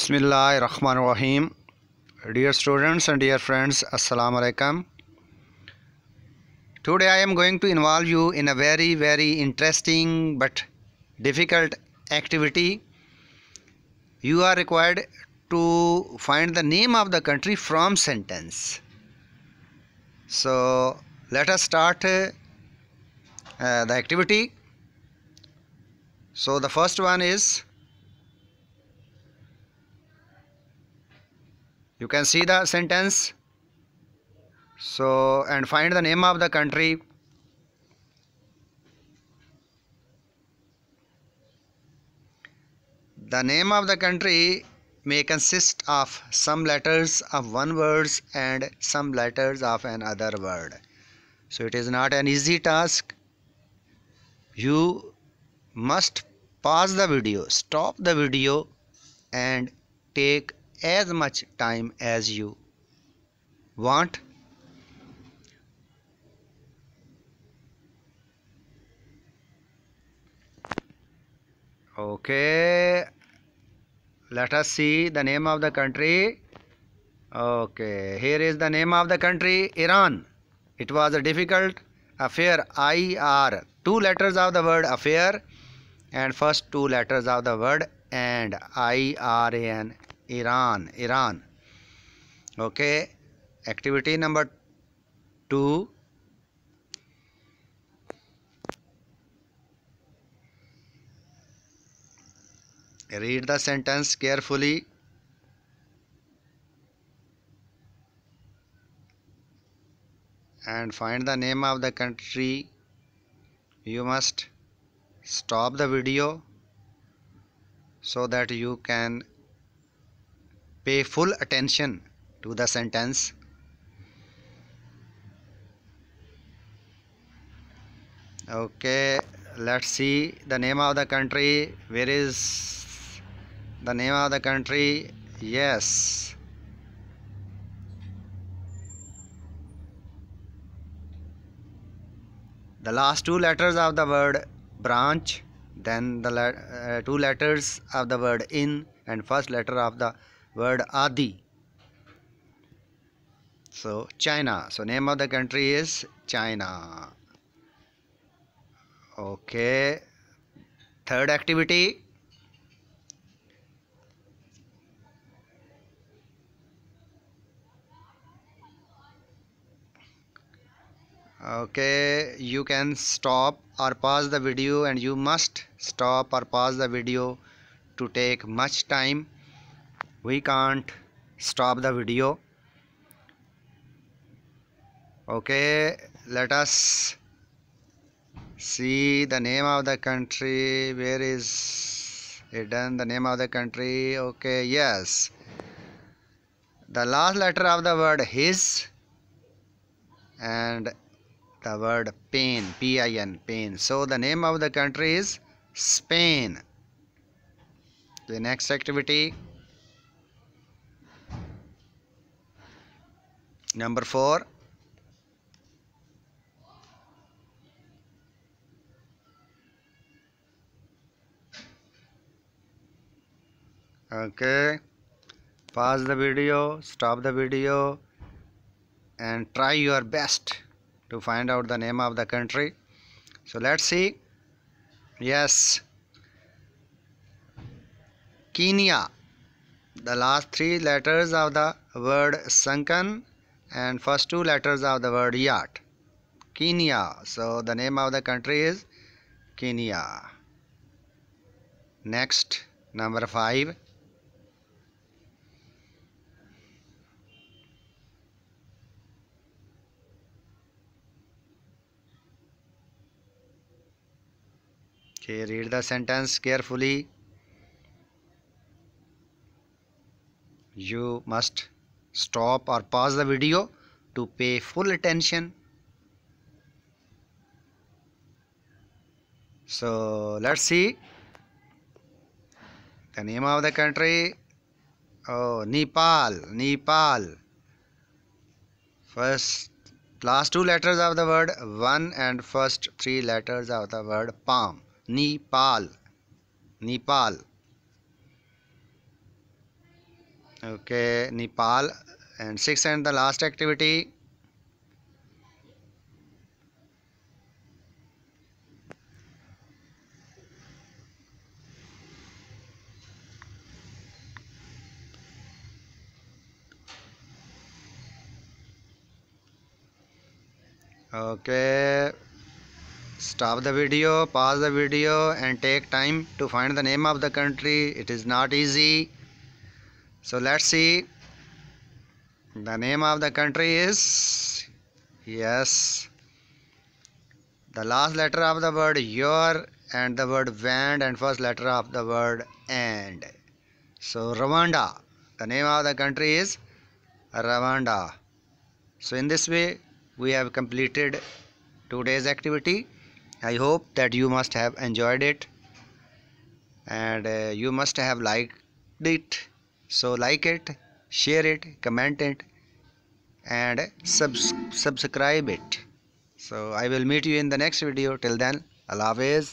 Rahim. Dear students and dear friends, Assalamu alaikum. Today I am going to involve you in a very very interesting but difficult activity. You are required to find the name of the country from sentence. So let us start uh, the activity. So the first one is you can see the sentence so and find the name of the country the name of the country may consist of some letters of one word and some letters of another word so it is not an easy task you must pause the video stop the video and take as much time as you want okay let us see the name of the country okay here is the name of the country iran it was a difficult affair i r two letters of the word affair and first two letters of the word and i r a n Iran Iran okay activity number 2 read the sentence carefully and find the name of the country you must stop the video so that you can Pay full attention to the sentence. Okay, let's see the name of the country. Where is the name of the country? Yes. The last two letters of the word branch, then the uh, two letters of the word in and first letter of the word Adi. So China. So name of the country is China. Okay. Third activity. okay you can stop or pause the video and you must stop or pause the video to take much time we can't stop the video okay let us see the name of the country where is hidden the name of the country okay yes the last letter of the word his and the word pain p-i-n pain so the name of the country is spain the next activity number 4 okay pause the video stop the video and try your best to find out the name of the country so let's see yes Kenya the last three letters of the word sunken and first two letters of the word yacht Kenya so the name of the country is Kenya next number 5 Okay, read the sentence carefully. You must Stop or pause the video to pay full attention. So let's see the name of the country. Oh, Nepal, Nepal. First, last two letters of the word one and first three letters of the word palm. Nepal, Nepal. okay Nepal and six and the last activity okay stop the video pause the video and take time to find the name of the country it is not easy so let's see the name of the country is yes the last letter of the word your and the word band and first letter of the word and so Rwanda the name of the country is Rwanda so in this way we have completed today's activity I hope that you must have enjoyed it and uh, you must have liked it so like it share it comment it and subs subscribe it so i will meet you in the next video till then allah